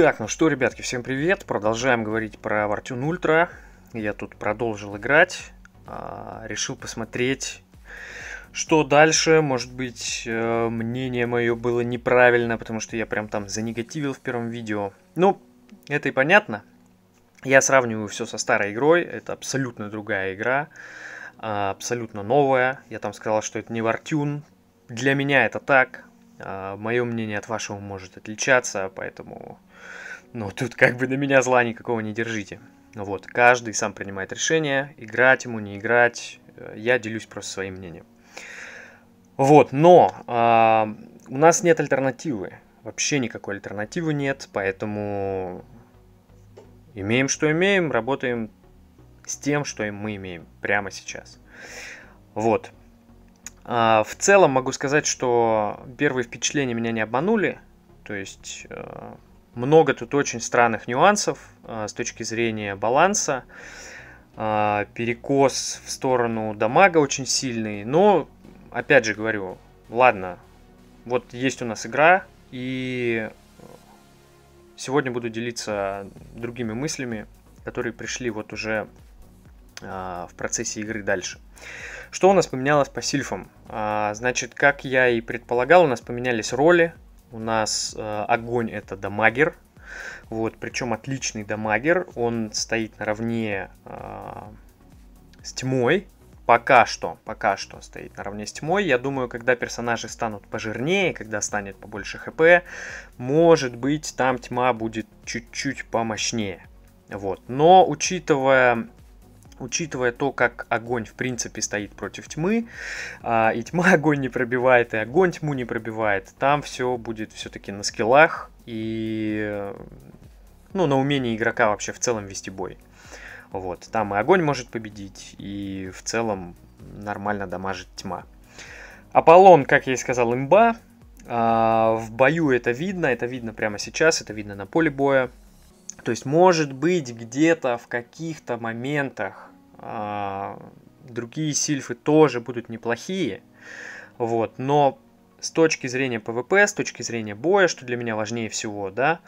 Так, ну что, ребятки, всем привет. Продолжаем говорить про Вартюн Ультра. Я тут продолжил играть. А, решил посмотреть, что дальше. Может быть, э, мнение мое было неправильно, потому что я прям там занегативил в первом видео. Ну, это и понятно. Я сравниваю все со старой игрой. Это абсолютно другая игра. А, абсолютно новая. Я там сказал, что это не Вартюн. Для меня это так. А, мое мнение от вашего может отличаться, поэтому но ну, тут как бы на меня зла никакого не держите. Ну вот, каждый сам принимает решение, играть ему, не играть. Э, я делюсь просто своим мнением. Вот, но э, у нас нет альтернативы. Вообще никакой альтернативы нет, поэтому имеем, что имеем, работаем с тем, что мы имеем прямо сейчас. Вот. Э, в целом могу сказать, что первые впечатления меня не обманули. То есть э, много тут очень странных нюансов а, с точки зрения баланса. А, перекос в сторону дамага очень сильный. Но, опять же говорю, ладно, вот есть у нас игра, и э, сегодня буду делиться другими мыслями, которые пришли вот уже а, в процессе игры дальше. Что у нас поменялось по сильфам? Значит, как я и предполагал, у нас поменялись роли, у нас э, огонь это дамагер. Вот, причем отличный дамагер. Он стоит наравне э, с тьмой. Пока что, пока что стоит наравне с тьмой. Я думаю, когда персонажи станут пожирнее, когда станет побольше хп, может быть, там тьма будет чуть-чуть помощнее. Вот. Но учитывая учитывая то, как огонь в принципе стоит против тьмы, а, и тьма огонь не пробивает, и огонь тьму не пробивает, там все будет все-таки на скиллах и ну, на умении игрока вообще в целом вести бой. Вот, там и огонь может победить, и в целом нормально дамажит тьма. Аполлон, как я и сказал, имба. А, в бою это видно, это видно прямо сейчас, это видно на поле боя. То есть, может быть, где-то в каких-то моментах а, другие сильфы тоже будут неплохие, вот, но с точки зрения ПВП, с точки зрения боя, что для меня важнее всего, да,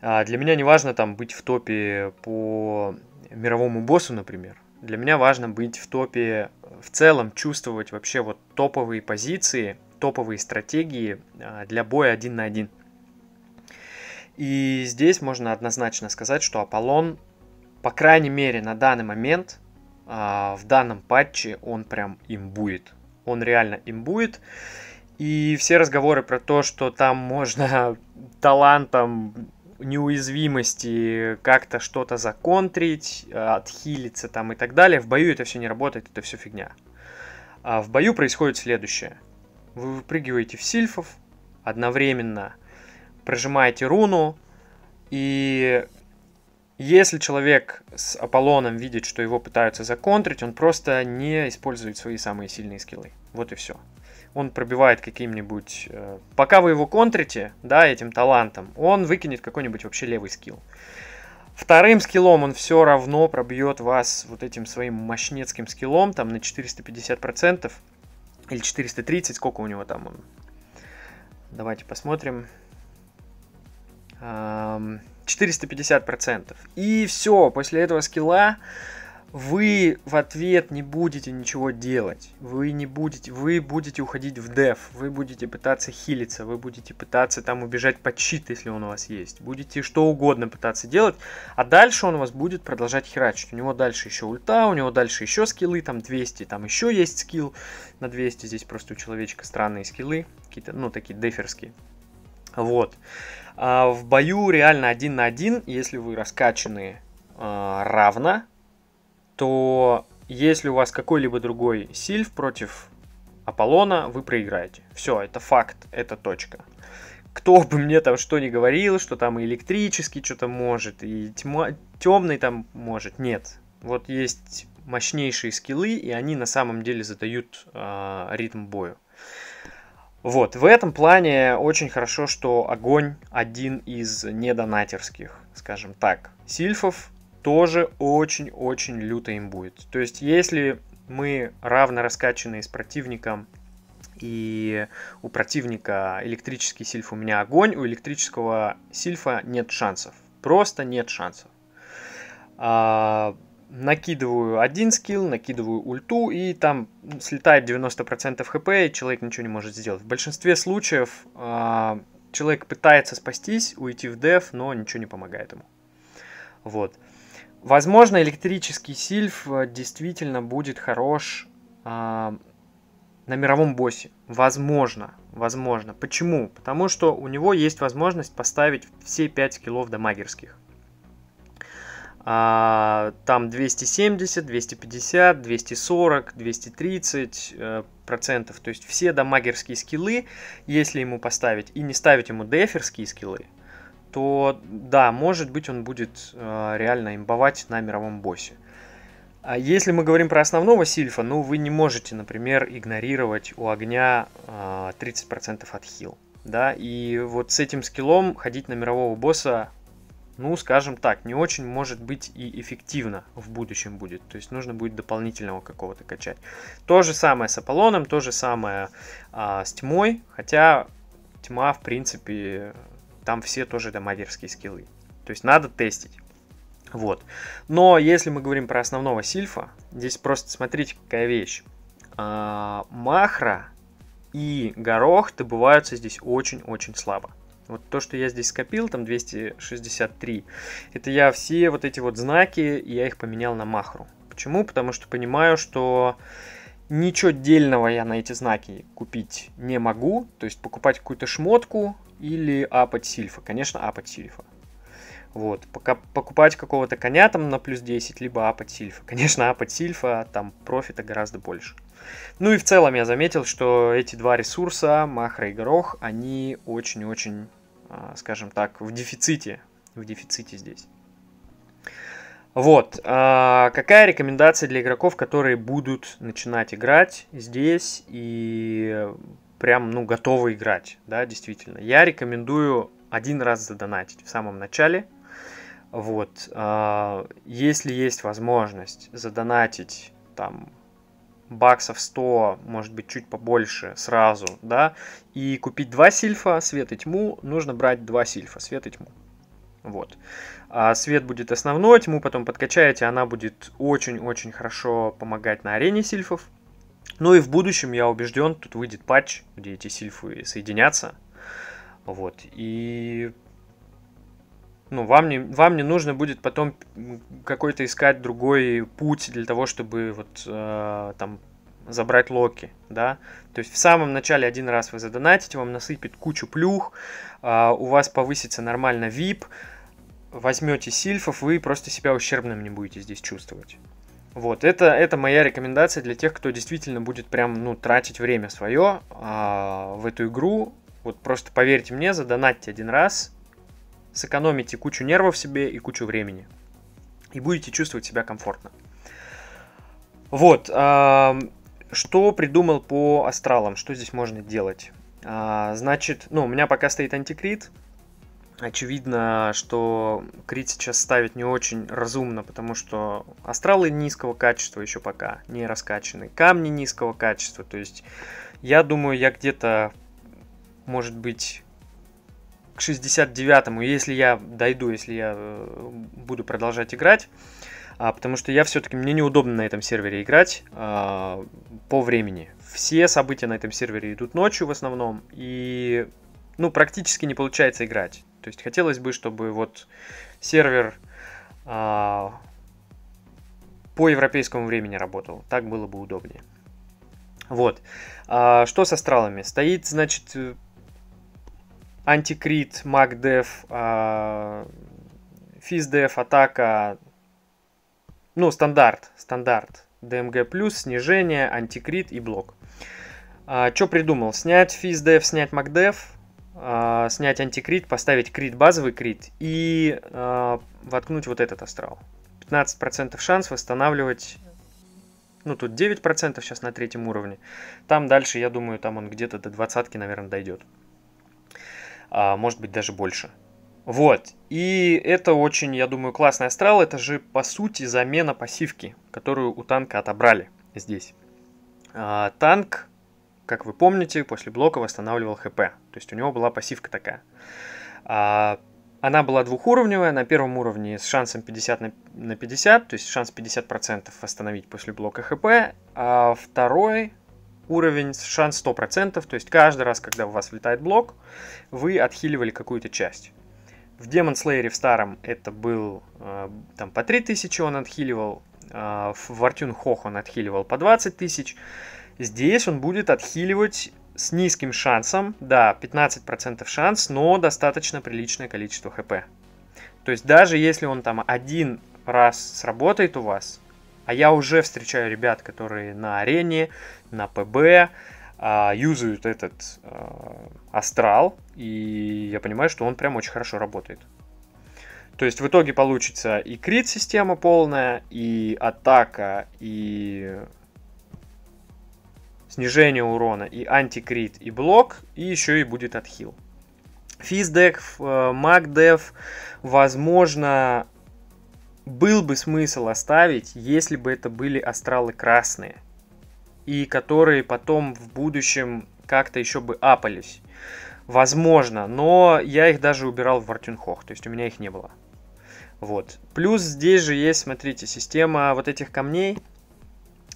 а, для меня не важно там быть в топе по мировому боссу, например, для меня важно быть в топе в целом, чувствовать вообще вот топовые позиции, топовые стратегии а, для боя один на один. И здесь можно однозначно сказать, что Аполлон, по крайней мере, на данный момент а, в данном патче он прям им будет, Он реально им будет, И все разговоры про то, что там можно талантом неуязвимости как-то что-то законтрить, э, отхилиться там и так далее. В бою это все не работает, это все фигня. А в бою происходит следующее. Вы выпрыгиваете в сильфов, одновременно прожимаете руну, и если человек с Аполлоном видит, что его пытаются законтрить, он просто не использует свои самые сильные скиллы. Вот и все. Он пробивает каким-нибудь... Э, пока вы его контрите, да, этим талантом, он выкинет какой-нибудь вообще левый скилл. Вторым скиллом он все равно пробьет вас вот этим своим мощнецким скиллом, там на 450% или 430, сколько у него там он. Давайте посмотрим. 450%. И все, после этого скилла вы в ответ не будете ничего делать. Вы не будете, вы будете уходить в деф, вы будете пытаться хилиться, вы будете пытаться там убежать под щит, если он у вас есть. Будете что угодно пытаться делать, а дальше он вас будет продолжать херачить. У него дальше еще ульта, у него дальше еще скиллы, там 200, там еще есть скилл на 200, здесь просто у человечка странные скиллы, какие-то, ну, такие деферские. Вот. А в бою реально один на один, если вы раскачаны э, равно, то если у вас какой-либо другой сильф против Аполлона, вы проиграете. Все, это факт, это точка. Кто бы мне там что ни говорил, что там и электрический что-то может, и тьма, темный там может, нет. Вот есть мощнейшие скиллы, и они на самом деле задают э, ритм бою. Вот, в этом плане очень хорошо, что огонь один из недонатерских, скажем так. Сильфов тоже очень-очень люто им будет. То есть, если мы равно раскачанные с противником, и у противника электрический сильф у меня огонь, у электрического сильфа нет шансов. Просто нет шансов. А, накидываю один скилл, накидываю ульту, и там слетает 90% хп, и человек ничего не может сделать. В большинстве случаев э, человек пытается спастись, уйти в деф, но ничего не помогает ему. Вот. Возможно, электрический сильф э, действительно будет хорош э, на мировом боссе. Возможно, возможно. Почему? Потому что у него есть возможность поставить все 5 скиллов дамагерских. А, там 270, 250, 240, 230 э, процентов. То есть все дамагерские скиллы, если ему поставить и не ставить ему деферские скиллы, то да, может быть он будет э, реально имбовать на мировом боссе. А если мы говорим про основного сильфа, ну вы не можете, например, игнорировать у огня э, 30% от хил. Да, и вот с этим скиллом ходить на мирового босса ну, скажем так, не очень может быть и эффективно в будущем будет. То есть нужно будет дополнительного какого-то качать. То же самое с Аполлоном, то же самое а, с тьмой. Хотя тьма, в принципе, там все тоже дамаверские скиллы. То есть надо тестить. Вот. Но если мы говорим про основного сильфа, здесь просто смотрите, какая вещь. А, махра и горох добываются здесь очень-очень слабо. Вот то, что я здесь скопил, там 263, это я все вот эти вот знаки, я их поменял на махру. Почему? Потому что понимаю, что ничего дельного я на эти знаки купить не могу. То есть покупать какую-то шмотку или апать сильфа. Конечно, апать сильфа. Вот, пока покупать какого-то коня там на плюс 10, либо апать сильфа. Конечно, апать сильфа, а там профита гораздо больше. Ну и в целом я заметил, что эти два ресурса, махра и горох, они очень-очень а, скажем так, в дефиците. В дефиците здесь. Вот. А, какая рекомендация для игроков, которые будут начинать играть здесь и прям, ну, готовы играть, да, действительно. Я рекомендую один раз задонатить в самом начале. Вот. А, если есть возможность задонатить там баксов 100, может быть, чуть побольше сразу, да, и купить два сильфа, свет и тьму, нужно брать два сильфа, свет и тьму. Вот. А свет будет основной, тьму потом подкачаете, она будет очень-очень хорошо помогать на арене сильфов. Ну и в будущем, я убежден, тут выйдет патч, где эти сильфы соединятся. Вот. И ну, вам не, вам не нужно будет потом какой-то искать другой путь для того, чтобы вот э, там забрать локи, да. То есть в самом начале один раз вы задонатите, вам насыпет кучу плюх, э, у вас повысится нормально VIP, возьмете сильфов, вы просто себя ущербным не будете здесь чувствовать. Вот, это, это моя рекомендация для тех, кто действительно будет прям, ну, тратить время свое э, в эту игру. Вот просто поверьте мне, задонатьте один раз, сэкономите кучу нервов себе и кучу времени. И будете чувствовать себя комфортно. Вот, а, что придумал по астралам, что здесь можно делать? А, значит, ну, у меня пока стоит антикрит. Очевидно, что крит сейчас ставить не очень разумно, потому что астралы низкого качества еще пока не раскачаны, камни низкого качества. То есть, я думаю, я где-то, может быть, к 69-му, если я дойду, если я э, буду продолжать играть, а, потому что я все-таки, мне неудобно на этом сервере играть а, по времени. Все события на этом сервере идут ночью в основном, и ну, практически не получается играть. То есть хотелось бы, чтобы вот сервер а, по европейскому времени работал. Так было бы удобнее. Вот. А, что с астралами? Стоит, значит, антикрит, Макдев, Физдев, атака, ну, стандарт, стандарт, ДМГ+, плюс, снижение, антикрит и блок. А, Что придумал? Снять Физдев, снять Макдев, снять антикрит, поставить крит, базовый крит и а, воткнуть вот этот астрал. 15% шанс восстанавливать, ну тут 9% сейчас на третьем уровне. Там дальше, я думаю, там он где-то до двадцатки, наверное, дойдет а может быть даже больше. Вот, и это очень, я думаю, классный астрал, это же по сути замена пассивки, которую у танка отобрали здесь. А, танк, как вы помните, после блока восстанавливал хп, то есть у него была пассивка такая. А, она была двухуровневая, на первом уровне с шансом 50 на на 50, то есть шанс 50% восстановить после блока хп, а второй уровень шанс 100%, то есть каждый раз, когда у вас влетает блок, вы отхиливали какую-то часть. В Demon Slayer в старом это был э, там по 3000 он отхиливал, э, в Вартюн Хох он отхиливал по 20 тысяч. Здесь он будет отхиливать с низким шансом, да, 15% шанс, но достаточно приличное количество хп. То есть даже если он там один раз сработает у вас, а я уже встречаю ребят, которые на арене, на ПБ а, юзают этот а, астрал, и я понимаю, что он прям очень хорошо работает. То есть в итоге получится и крит-система полная, и атака, и снижение урона, и антикрит, и блок, и еще и будет отхил. Физдек, э, магдев, возможно, был бы смысл оставить, если бы это были астралы красные, и которые потом в будущем как-то еще бы апались. Возможно, но я их даже убирал в Артюнхох, то есть у меня их не было. Вот. Плюс здесь же есть, смотрите, система вот этих камней,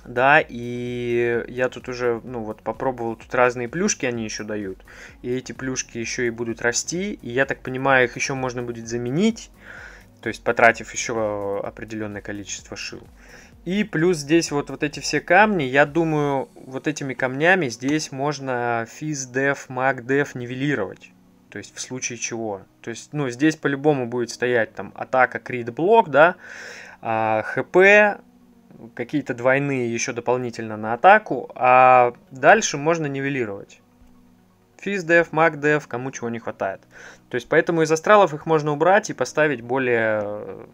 да, и я тут уже, ну вот, попробовал, тут разные плюшки они еще дают, и эти плюшки еще и будут расти, и я так понимаю, их еще можно будет заменить, то есть потратив еще определенное количество шил. И плюс здесь вот, вот эти все камни, я думаю, вот этими камнями здесь можно физдеф, магдеф нивелировать. То есть в случае чего. То есть, ну, здесь по-любому будет стоять там атака, крит, блок, да, а, хп, какие-то двойные еще дополнительно на атаку, а дальше можно нивелировать физдев, магдев, кому чего не хватает. То есть поэтому из астралов их можно убрать и поставить более э,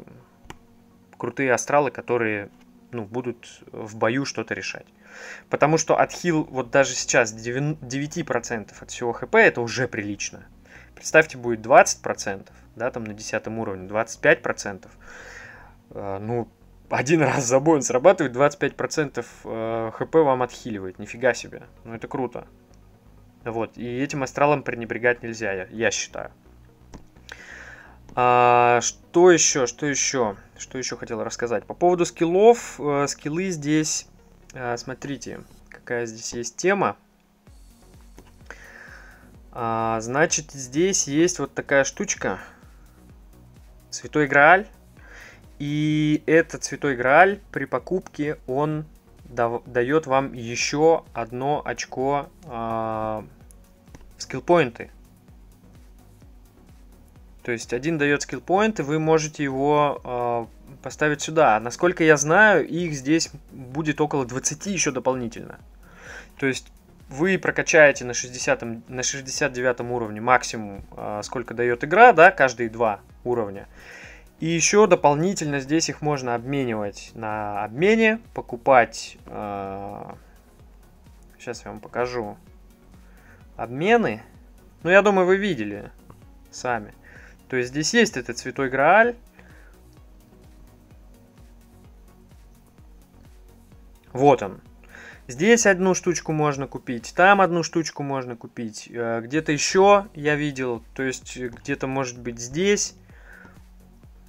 крутые астралы, которые ну, будут в бою что-то решать. Потому что отхил вот даже сейчас 9% от всего хп это уже прилично. Представьте, будет 20%, да, там на 10 уровне, 25%. Э, ну, один раз за бой он срабатывает, 25% э, хп вам отхиливает. Нифига себе. Ну, это круто. Вот, и этим астралом пренебрегать нельзя, я, я считаю. А, что еще, что еще, что еще хотел рассказать. По поводу скиллов, э, скиллы здесь, э, смотрите, какая здесь есть тема. А, значит, здесь есть вот такая штучка, Святой Грааль. И этот Святой Грааль при покупке он дает вам еще одно очко э, а, скиллпоинты. То есть один дает скиллпоинт, и вы можете его э, поставить сюда. Насколько я знаю, их здесь будет около 20 еще дополнительно. То есть вы прокачаете на, 60, на 69 уровне максимум, э, сколько дает игра, да, каждые два уровня. И еще дополнительно здесь их можно обменивать на обмене, покупать... Э, сейчас я вам покажу. Обмены. Ну, я думаю, вы видели сами. То есть здесь есть этот Святой Грааль. Вот он. Здесь одну штучку можно купить, там одну штучку можно купить, э, где-то еще я видел, то есть где-то может быть здесь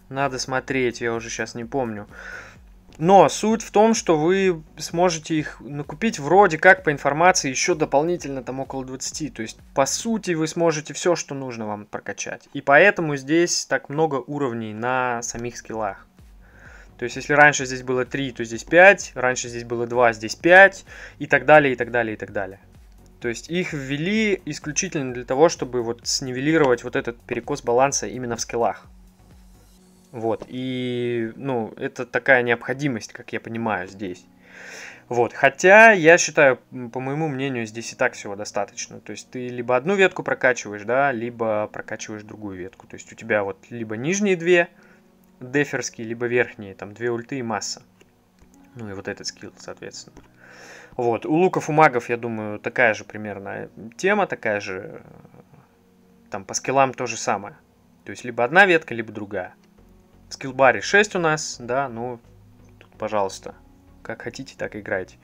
надо смотреть, я уже сейчас не помню. Но суть в том, что вы сможете их накупить вроде как по информации еще дополнительно там около 20. То есть, по сути, вы сможете все, что нужно вам прокачать. И поэтому здесь так много уровней на самих скиллах. То есть, если раньше здесь было 3, то здесь 5, раньше здесь было 2, здесь 5, и так далее, и так далее, и так далее. То есть их ввели исключительно для того, чтобы вот снивелировать вот этот перекос баланса именно в скиллах. Вот, и, ну, это такая необходимость, как я понимаю, здесь. Вот, хотя я считаю, по моему мнению, здесь и так всего достаточно. То есть ты либо одну ветку прокачиваешь, да, либо прокачиваешь другую ветку. То есть у тебя вот либо нижние две деферские, либо верхние, там две ульты и масса. Ну и вот этот скилл, соответственно. Вот, у луков, у магов, я думаю, такая же примерно э, тема, такая же, э, там по скиллам то же самое. То есть либо одна ветка, либо другая скиллбаре 6 у нас, да, ну, тут, пожалуйста, как хотите, так играйте.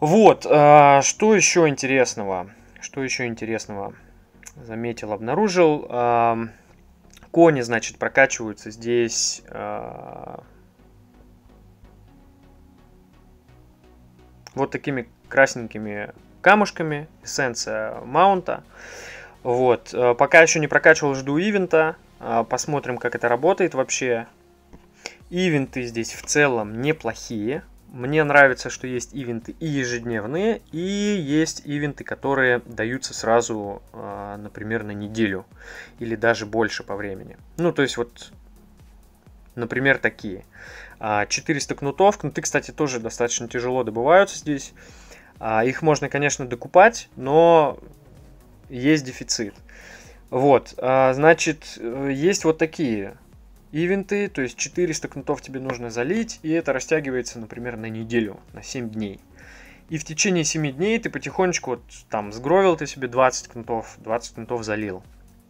Вот, э, что еще интересного? Что еще интересного? Заметил, обнаружил. Э, кони, значит, прокачиваются здесь... Э, вот такими красненькими камушками, эссенция маунта. Вот, пока еще не прокачивал, жду ивента, а, посмотрим, как это работает вообще. Ивенты здесь в целом неплохие. Мне нравится, что есть ивенты и ежедневные, и есть ивенты, которые даются сразу, а, например, на неделю или даже больше по времени. Ну, то есть вот, например, такие. 400 а, кнутов. Кнуты, кстати, тоже достаточно тяжело добываются здесь. Их можно, конечно, докупать, но есть дефицит. Вот, а, значит, э, есть вот такие ивенты, то есть 400 кнутов тебе нужно залить, и это растягивается, например, на неделю, на 7 дней. И в течение 7 дней ты потихонечку, вот там, сгровил ты себе 20 кнутов, 20 кнутов залил.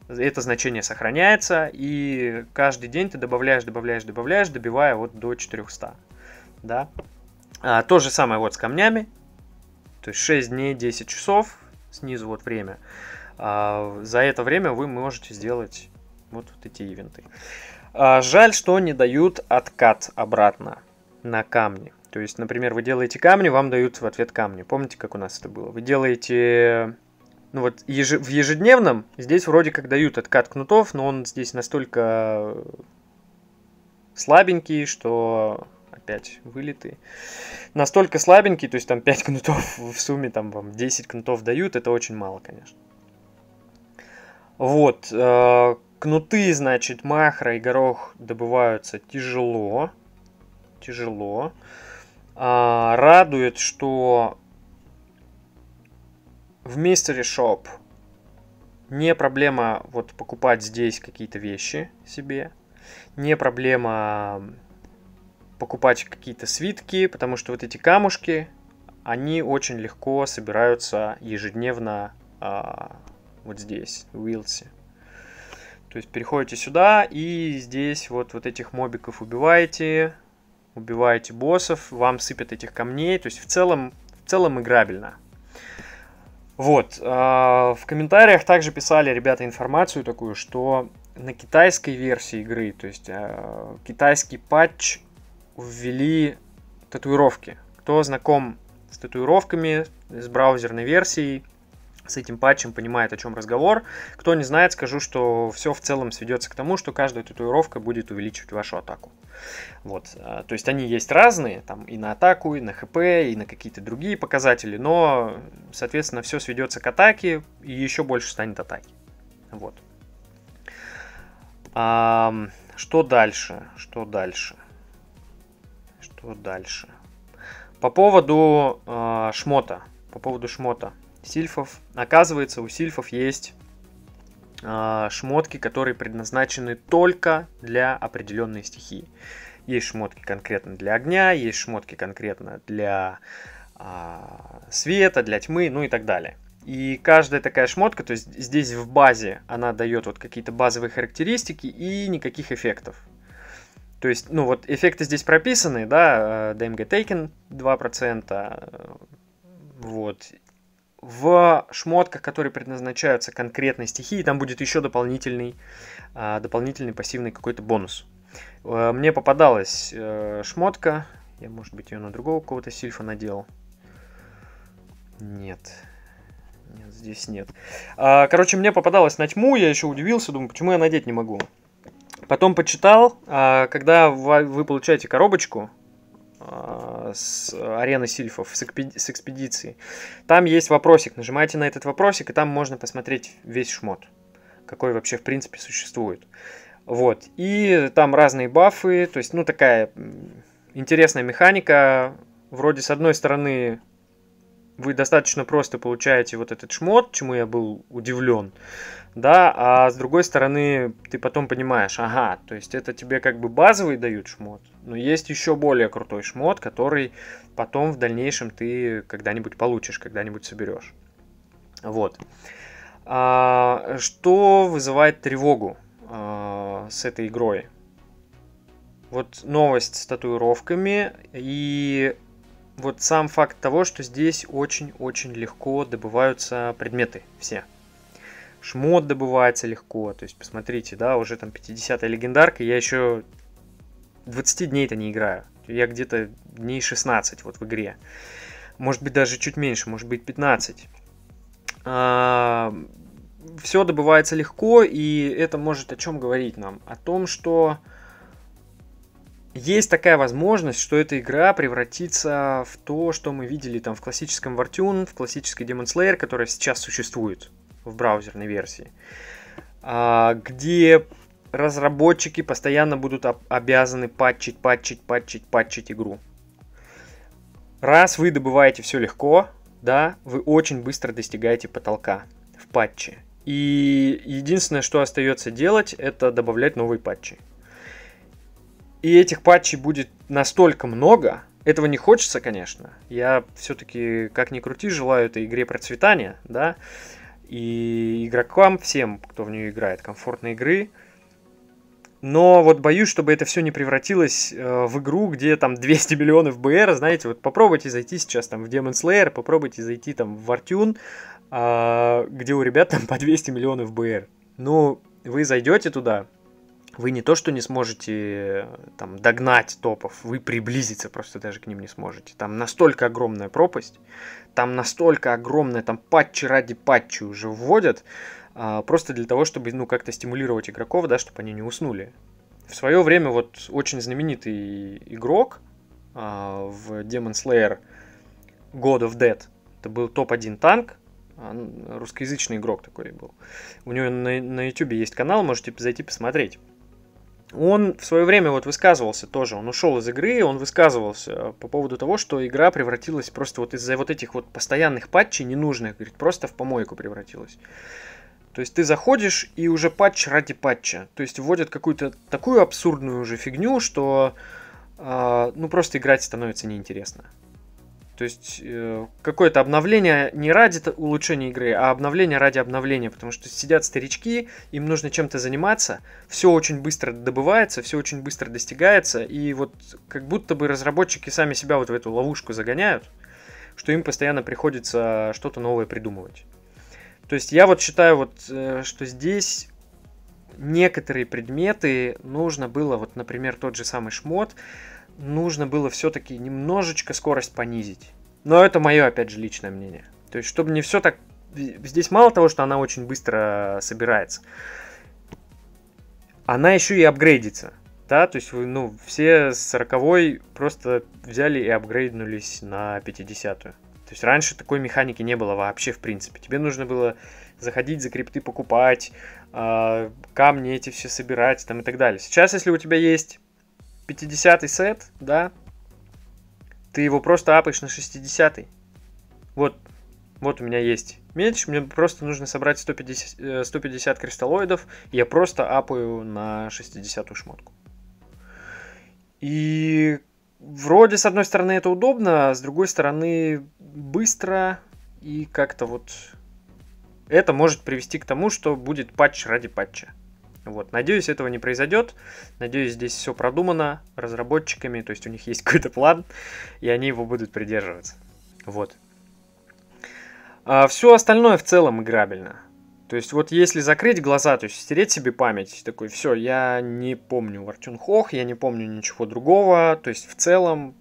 Это значение сохраняется, и каждый день ты добавляешь, добавляешь, добавляешь, добивая вот до 400. Да? А, то же самое вот с камнями, то есть 6 дней, 10 часов, снизу вот время. А, за это время вы можете сделать вот, вот эти ивенты. А, жаль, что не дают откат обратно на камни. То есть, например, вы делаете камни, вам дают в ответ камни. Помните, как у нас это было? Вы делаете... Ну вот еж... в ежедневном здесь вроде как дают откат кнутов, но он здесь настолько слабенький, что опять вылитый, Настолько слабенький, то есть там 5 кнутов в сумме, там вам 10 кнутов дают, это очень мало, конечно. Вот, э, кнуты, значит, махра и горох добываются тяжело. Тяжело. А, радует, что в Mystery Shop не проблема вот покупать здесь какие-то вещи себе. Не проблема покупать какие-то свитки, потому что вот эти камушки, они очень легко собираются ежедневно а, вот здесь, Уилси. То есть переходите сюда и здесь вот, вот этих мобиков убиваете, убиваете боссов, вам сыпят этих камней, то есть в целом, в целом играбельно. Вот, а, в комментариях также писали ребята информацию такую, что на китайской версии игры, то есть а, китайский патч ввели татуировки. Кто знаком с татуировками, с браузерной версией, с этим патчем понимает, о чем разговор. Кто не знает, скажу, что все в целом сведется к тому, что каждая татуировка будет увеличивать вашу атаку. Вот, э, то есть они есть разные, там и на атаку, и на хп, и на какие-то другие показатели, но, соответственно, все сведется к атаке и еще больше станет атаки. Вот. А, что дальше? Что дальше? Что дальше? По поводу э, шмота. По поводу шмота сильфов. Оказывается, у сильфов есть э, шмотки, которые предназначены только для определенной стихии. Есть шмотки конкретно для огня, есть шмотки конкретно для э, света, для тьмы, ну и так далее. И каждая такая шмотка, то есть здесь в базе она дает вот какие-то базовые характеристики и никаких эффектов. То есть, ну вот эффекты здесь прописаны, да, DMG э, Taken 2%, э, вот, в шмотках, которые предназначаются конкретной стихии, там будет еще дополнительный, а, дополнительный пассивный какой-то бонус. Э, мне попадалась э, шмотка, я, может быть, ее на другого кого-то сильфа надел. Нет. Нет, здесь нет. А, короче, мне попадалась на тьму, я еще удивился, думаю, почему я надеть не могу. Потом почитал, а, когда вы получаете коробочку, а, с арены сильфов, с, экпеди- экспедиции. Там есть вопросик, нажимайте на этот вопросик, и там можно посмотреть весь шмот, какой вообще в принципе существует. Вот, и там разные бафы, то есть, ну, такая интересная механика, вроде с одной стороны вы достаточно просто получаете вот этот шмот, чему я был удивлен, да, а с другой стороны, ты потом понимаешь, ага, то есть это тебе как бы базовый дают шмот, но есть еще более крутой шмот, который потом в дальнейшем ты когда-нибудь получишь, когда-нибудь соберешь. Вот. А, что вызывает тревогу а, с этой игрой? Вот новость с татуировками и вот сам факт того, что здесь очень-очень легко добываются предметы все. Шмот добывается легко, то есть посмотрите, да, уже там 50-я легендарка, я еще 20 дней-то не играю. Я где-то дней 16 вот в игре. Может быть даже чуть меньше, может быть 15. А, все добывается легко, и это может о чем говорить нам? О том, что есть такая возможность, что эта игра превратится в то, что мы видели там в классическом Wartune, в классической Demon Slayer, которая сейчас существует в браузерной версии, а, где разработчики постоянно будут обязаны патчить, патчить, патчить, патчить игру. Раз вы добываете все легко, да, вы очень быстро достигаете потолка в патче. И единственное, что остается делать, это добавлять новые патчи. И этих патчей будет настолько много, этого не хочется, конечно. Я все-таки, как ни крути, желаю этой игре процветания, да, и игрокам всем, кто в нее играет, комфортной игры. Но вот боюсь, чтобы это все не превратилось э, в игру, где там 200 миллионов БР, знаете, вот попробуйте зайти сейчас там в Demon Slayer, попробуйте зайти там в Вартюн, э, где у ребят там по 200 миллионов БР. Ну, вы зайдете туда, вы не то, что не сможете э, там, догнать топов, вы приблизиться просто даже к ним не сможете. Там настолько огромная пропасть, там настолько огромная, там патчи ради патчи уже вводят, а, просто для того, чтобы ну, как-то стимулировать игроков, да, чтобы они не уснули. В свое время вот очень знаменитый игрок а, в Demon Slayer God of Dead, это был топ-1 танк, а, ну, русскоязычный игрок такой был. У него на, на YouTube есть канал, можете зайти посмотреть он в свое время вот высказывался тоже, он ушел из игры, он высказывался э, по поводу того, что игра превратилась просто вот из-за вот этих вот постоянных патчей ненужных, говорит, просто в помойку превратилась. То есть ты заходишь и уже патч ради патча. То есть вводят какую-то такую абсурдную уже фигню, что э, ну просто играть становится неинтересно. То есть э, какое-то обновление не ради улучшения игры, а обновление ради обновления, потому что сидят старички, им нужно чем-то заниматься, все очень быстро добывается, все очень быстро достигается, и вот как будто бы разработчики сами себя вот в эту ловушку загоняют, что им постоянно приходится что-то новое придумывать. То есть я вот считаю, вот, э, что здесь некоторые предметы нужно было, вот, например, тот же самый шмот, нужно было все-таки немножечко скорость понизить. Но это мое, опять же, личное мнение. То есть, чтобы не все так... Здесь мало того, что она очень быстро собирается, она еще и апгрейдится. Да, то есть вы, ну, все с 40 просто взяли и апгрейднулись на 50-ю. То есть раньше такой механики не было вообще, в принципе. Тебе нужно было заходить за крипты покупать, а, камни эти все собирать там и так далее. Сейчас, если у тебя есть 50 сет, да, ты его просто апаешь на 60-й. Вот, вот у меня есть меч, мне просто нужно собрать 150, 150 э, кристаллоидов, я просто апаю на 60 шмотку. И вроде, с одной стороны, это удобно, а с другой стороны, быстро и как-то вот... Это может привести к тому, что будет патч ради патча. Вот. Надеюсь, этого не произойдет. Надеюсь, здесь все продумано разработчиками, то есть у них есть какой-то план, и они его будут придерживаться. Вот. А все остальное в целом играбельно. То есть вот если закрыть глаза, то есть стереть себе память, такой, все, я не помню Вартюн Хох, я не помню ничего другого, то есть в целом,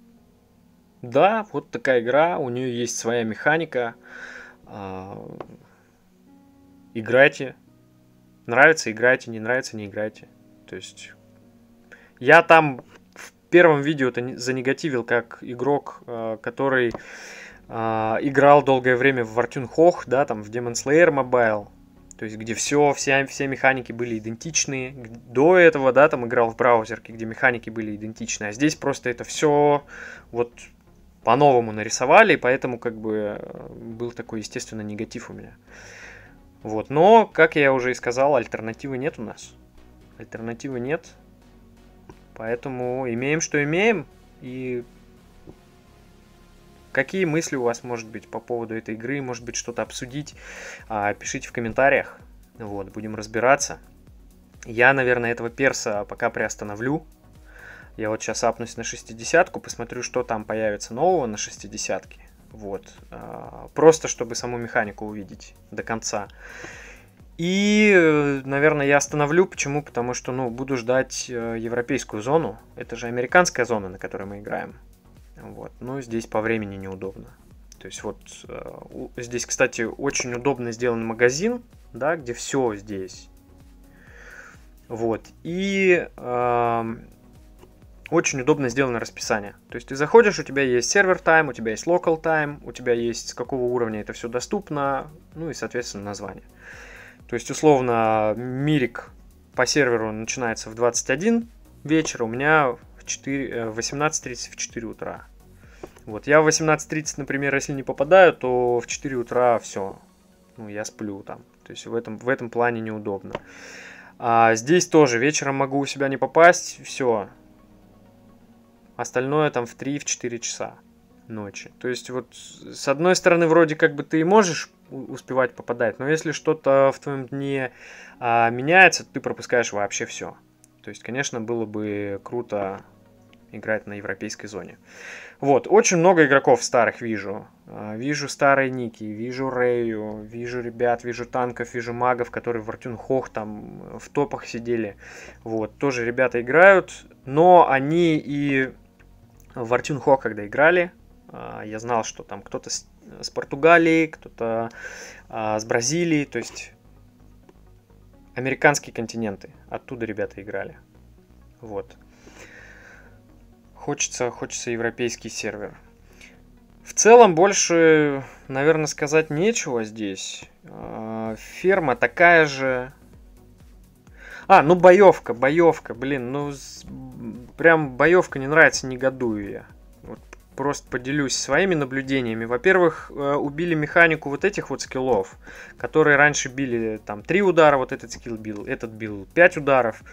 да, вот такая игра, у нее есть своя механика, а, играйте, Нравится, играйте, не нравится, не играйте. То есть я там в первом видео это занегативил как игрок, э, который э, играл долгое время в Fortune Hoch, да, там в Demon Slayer Mobile, то есть где все, все, все механики были идентичные До этого, да, там играл в браузерке, где механики были идентичны, а здесь просто это все вот по-новому нарисовали, поэтому как бы э, был такой, естественно, негатив у меня. Вот, но, как я уже и сказал, альтернативы нет у нас. Альтернативы нет. Поэтому имеем, что имеем. И какие мысли у вас, может быть, по поводу этой игры, может быть, что-то обсудить, а, пишите в комментариях. Вот, будем разбираться. Я, наверное, этого перса пока приостановлю. Я вот сейчас апнусь на 60 посмотрю, что там появится нового на 60 -ке. Вот. А, просто чтобы саму механику увидеть до конца. И, э, наверное, я остановлю. Почему? Потому что, ну, буду ждать э, европейскую зону. Это же американская зона, на которой мы играем. Вот. Но здесь по времени неудобно. То есть вот э, здесь, кстати, очень удобно сделан магазин, да, где все здесь. Вот. И очень удобно сделано расписание. То есть ты заходишь, у тебя есть сервер тайм, у тебя есть local тайм, у тебя есть с какого уровня это все доступно, ну и, соответственно, название. То есть, условно, мирик по серверу начинается в 21 вечера, у меня в 4, 18.30 э, в 4 утра. Вот, я в 18.30, например, если не попадаю, то в 4 утра все, ну, я сплю там. То есть в этом, в этом плане неудобно. А здесь тоже вечером могу у себя не попасть, все, Остальное там в 3-4 часа ночи. То есть вот с одной стороны вроде как бы ты и можешь успевать попадать, но если что-то в твоем дне а, меняется, ты пропускаешь вообще все. То есть, конечно, было бы круто играть на европейской зоне. Вот, очень много игроков старых вижу. А, вижу старые ники, вижу Рэю, вижу ребят, вижу танков, вижу магов, которые в Артюн там э, в топах сидели. Вот, тоже ребята играют, но они и в Артюн когда играли, а, я знал, что там кто-то с Португалии, кто-то а, с Бразилии, то есть американские континенты. Оттуда ребята играли. Вот. Хочется, хочется европейский сервер. В целом больше, наверное, сказать нечего здесь. А, ферма такая же. А, ну боевка, боевка, блин, ну прям боевка не нравится, негодую я. Вот просто поделюсь своими наблюдениями. Во-первых, э, убили механику вот этих вот скиллов, которые раньше били там три удара, вот этот скилл бил, этот бил 5 ударов.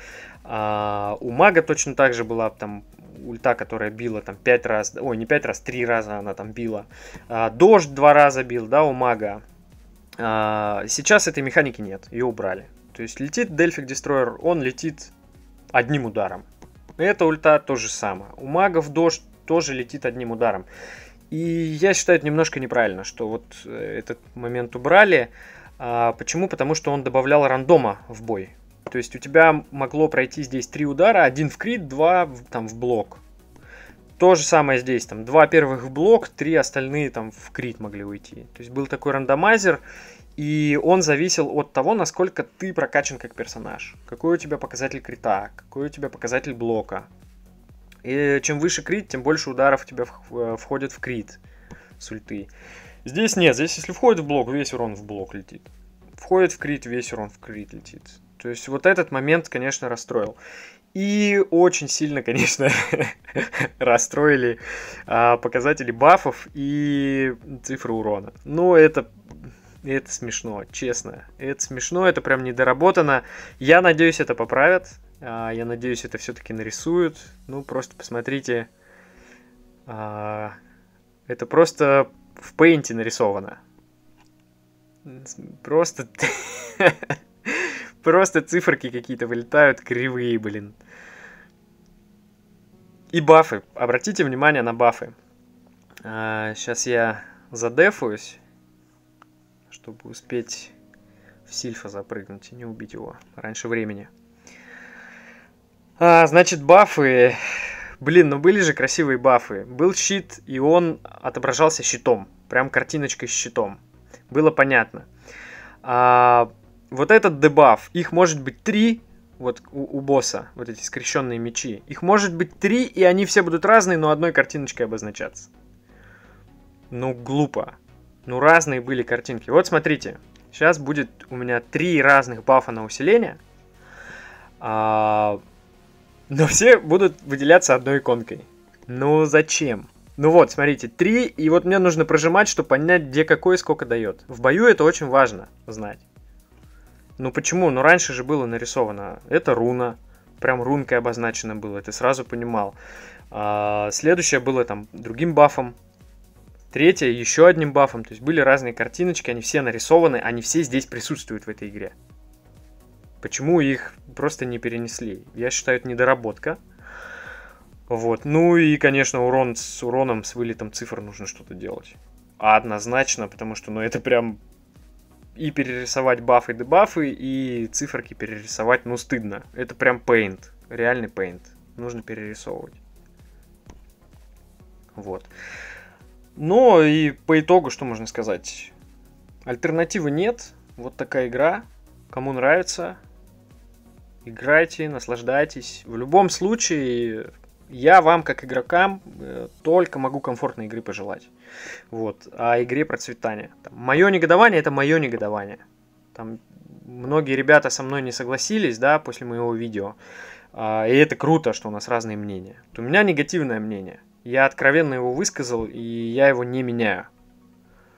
А у мага точно так же была там ульта, которая била там 5 раз, ой, не 5 раз, 3 раза она там била. А, дождь 2 раза бил, да, у мага. А, сейчас этой механики нет, ее убрали. То есть летит Дельфик Дестройер, он летит одним ударом. Это ульта то же самое. У магов дождь тоже летит одним ударом. И я считаю это немножко неправильно, что вот э, этот момент убрали. А, почему? Потому что он добавлял рандома в бой. То есть у тебя могло пройти здесь три удара, один в крит, два в, там в блок. То же самое здесь, там, два первых в блок, три остальные там в крит могли уйти. То есть был такой рандомайзер, и он зависел от того, насколько ты прокачан как персонаж. Какой у тебя показатель крита, какой у тебя показатель блока. И чем выше крит, тем больше ударов у тебя э, входит в крит с ульты. Здесь нет, здесь если входит в блок, весь урон в блок летит. Входит в крит, весь урон в крит летит. То есть вот этот момент, конечно, расстроил. И очень сильно, конечно, расстроили а, показатели бафов и цифры урона. Но ну, это, это смешно, честно. Это смешно, это прям недоработано. Я надеюсь, это поправят. А, я надеюсь, это все-таки нарисуют. Ну, просто посмотрите. А, это просто в пейнте нарисовано. Просто... Просто циферки какие-то вылетают, кривые, блин. И бафы. Обратите внимание на бафы. А, сейчас я задефуюсь, чтобы успеть в Сильфа запрыгнуть и не убить его раньше времени. А, значит, бафы... Блин, ну были же красивые бафы. Был щит, и он отображался щитом. Прям картиночкой с щитом. Было понятно. А, вот этот дебаф, их может быть три, вот у, у босса, вот эти скрещенные мечи. Их может быть три, и они все будут разные, но одной картиночкой обозначаться. Ну, глупо. Ну, разные были картинки. Вот смотрите, сейчас будет у меня три разных бафа на усиление. А... Но все будут выделяться одной иконкой. Ну, зачем? Ну вот, смотрите, три, и вот мне нужно прожимать, чтобы понять, где какой и сколько дает. В бою это очень важно знать. Ну почему? Ну раньше же было нарисовано. Это руна. Прям рункой обозначено было. Ты сразу понимал. А, следующее было там другим бафом. Третье еще одним бафом. То есть были разные картиночки. Они все нарисованы. Они все здесь присутствуют в этой игре. Почему их просто не перенесли? Я считаю, это недоработка. Вот. Ну и, конечно, урон с уроном, с вылетом цифр нужно что-то делать. А однозначно, потому что, ну, это прям и перерисовать бафы, и дебафы, и циферки перерисовать, ну, стыдно. Это прям пейнт, реальный пейнт. Нужно перерисовывать. Вот. Но и по итогу, что можно сказать? Альтернативы нет. Вот такая игра. Кому нравится, играйте, наслаждайтесь. В любом случае, я вам, как игрокам, э, только могу комфортной игры пожелать. Вот. О а игре процветания. Мое негодование это мое негодование. Там многие ребята со мной не согласились, да, после моего видео. А, и это круто, что у нас разные мнения. Вот у меня негативное мнение. Я откровенно его высказал, и я его не меняю.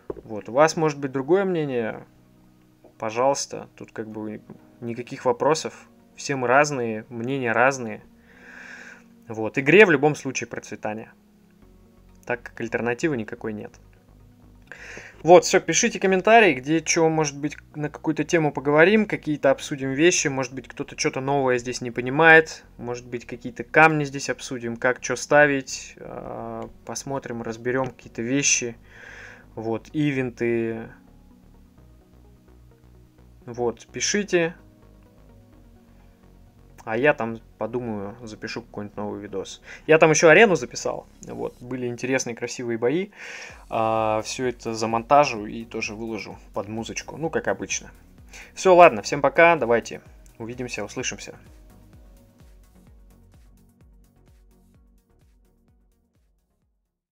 Вот. У вас может быть другое мнение. Пожалуйста, тут как бы никаких вопросов. Все мы разные, мнения разные. Вот. Игре в любом случае процветание так как альтернативы никакой нет. Вот, все, пишите комментарии, где чего, может быть, на какую-то тему поговорим, какие-то обсудим вещи, может быть, кто-то что-то новое здесь не понимает, может быть, какие-то камни здесь обсудим, как что ставить, а, посмотрим, разберем какие-то вещи, вот, ивенты, вот, пишите, а я там подумаю, запишу какой-нибудь новый видос. Я там еще арену записал. Вот, были интересные, красивые бои. А, все это замонтажу и тоже выложу под музычку. Ну, как обычно. Все, ладно, всем пока, давайте увидимся, услышимся.